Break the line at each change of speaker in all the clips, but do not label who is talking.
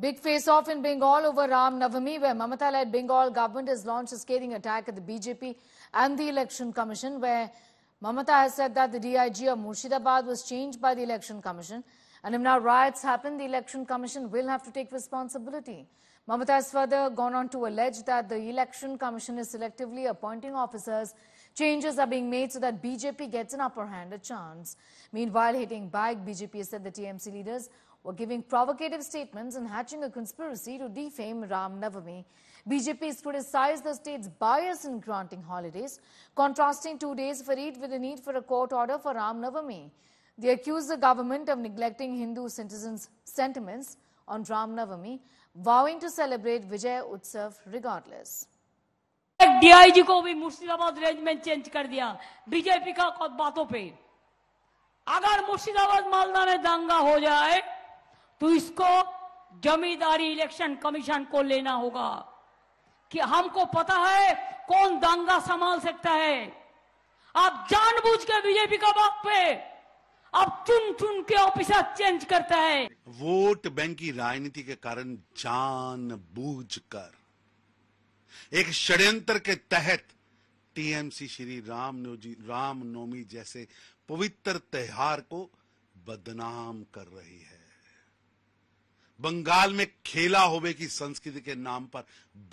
Big face off in Bengal over Ram Navami, where Mamata led Bengal government has launched a scathing attack at the BJP and the Election Commission, where Mamata has said that the DIG of Murshidabad was changed by the Election Commission. And if now riots happen, the Election Commission will have to take responsibility. Mamata has further gone on to allege that the Election Commission is selectively appointing officers. Changes are being made so that BJP gets an upper hand, a chance. Meanwhile, hitting back, BJP said the TMC leaders were giving provocative statements and hatching a conspiracy to defame Ram Navami. BJP has criticized the state's bias in granting holidays, contrasting two days for Eid with the need for a court order for Ram Navami. They accused the government of neglecting Hindu citizens' sentiments on Ram Navami, vowing to celebrate Vijay Utsav regardless. DIG को भी Murshidabad range में change कर दिया BJP का कुछ बातों पे
अगर मुर्शिदाबाद मालदा में दंगा हो जाए तो इसको जमीदारी इलेक्शन कमीशन को लेना होगा कि हमको पता है कौन दंगा संभाल सकता है आप जानबूझ के बीजेपी का बात पे अब चुन चुन के ऑफिसर चेंज करता है
वोट बैंक की राजनीति के कारण जान बूझ कर एक षड्यंत्र के तहत टीएमसी श्री राम रामनवमी जैसे पवित्र त्योहार को बदनाम कर रही है बंगाल में खेला होवे की संस्कृति के नाम पर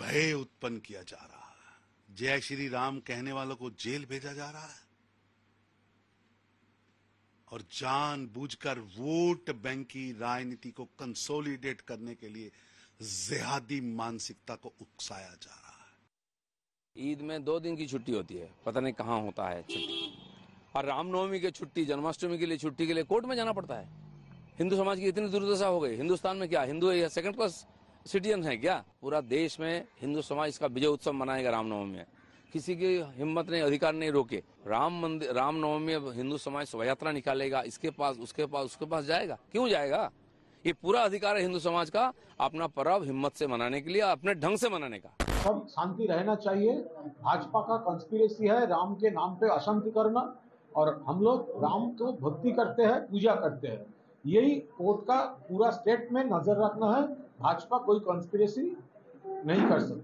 भय उत्पन्न किया जा रहा है जय श्री राम कहने वालों को जेल भेजा जा रहा है और जानबूझकर वोट बैंक की राजनीति को कंसोलिडेट करने के लिए जिहादी मानसिकता को उकसाया जा रहा
है ईद में दो दिन की छुट्टी होती है पता नहीं कहाँ होता है छुट्टी
और रामनवमी की
छुट्टी जन्माष्टमी के लिए छुट्टी के लिए कोर्ट में जाना पड़ता है हिंदू समाज की इतनी दुर्दशा हो गई हिंदुस्तान में क्या हिंदू है सेकंड क्लास सिटीजन है क्या पूरा देश में हिंदू समाज इसका विजय उत्सव मनाएगा रामनवमी में किसी की हिम्मत नहीं अधिकार नहीं रोके राम मंदिर रामनवमी हिंदू समाज शोभा यात्रा निकालेगा इसके पास उसके पास उसके पास जाएगा क्यों जाएगा ये पूरा अधिकार है हिंदू समाज का अपना पर्व हिम्मत से मनाने के लिए अपने ढंग से मनाने का
सब शांति रहना चाहिए भाजपा का कंस्पिरेसी है राम के नाम पे अशांति करना और हम लोग राम को भक्ति करते हैं पूजा करते हैं यही कोर्ट का पूरा स्टेट में नजर रखना है भाजपा कोई कंस्पिरेसी नहीं कर सकती